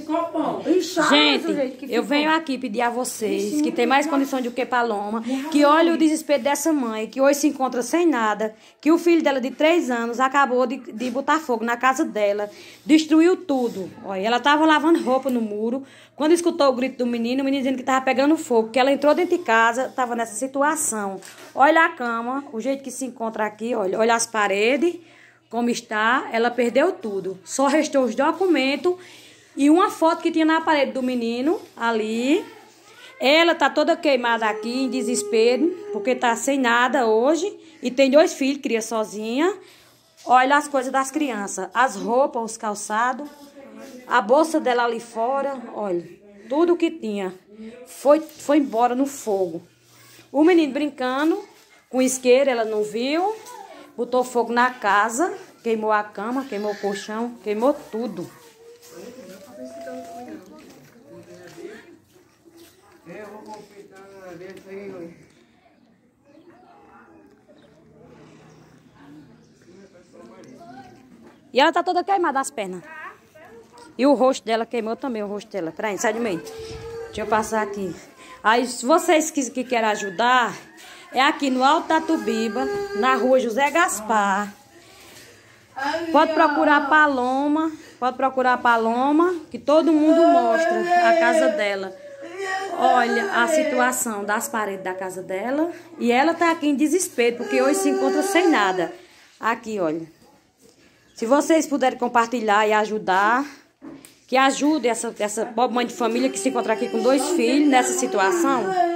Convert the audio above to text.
ficou bom. Inchado, gente, gente eu venho aqui pedir a vocês, que tem mais condição de que Paloma, que olhe o desespero dessa mãe, que hoje se encontra sem nada, que o filho dela de três anos acabou de, de botar fogo na casa dela, destruiu tudo. Olha, ela estava lavando roupa no muro, quando escutou o grito do menino, o menino dizendo que estava pegando fogo, que ela entrou dentro de casa, estava nessa situação. Olha a cama, o jeito que se encontra aqui, olha, olha as paredes, como está, ela perdeu tudo. Só restou os documentos e uma foto que tinha na parede do menino ali. Ela tá toda queimada aqui, em desespero, porque tá sem nada hoje. E tem dois filhos, cria sozinha. Olha as coisas das crianças. As roupas, os calçados. A bolsa dela ali fora, olha. Tudo que tinha. Foi, foi embora no fogo. O menino brincando com isqueiro, ela não viu. Botou fogo na casa, queimou a cama, queimou o colchão, queimou tudo. É, eu vou completar lá dentro aí, E ela tá toda queimada as pernas. E o rosto dela queimou também, o rosto dela. Peraí, sai de meio. Deixa eu passar aqui. Aí, se vocês que, que querem ajudar, é aqui no Alto Tatubiba, na rua José Gaspar. Pode procurar Paloma, pode procurar Paloma, que todo mundo mostra a casa dela. Olha a situação das paredes da casa dela. E ela tá aqui em desespero, porque hoje se encontra sem nada. Aqui, olha. Se vocês puderem compartilhar e ajudar, que ajude essa, essa pobre mãe de família que se encontra aqui com dois filhos nessa situação.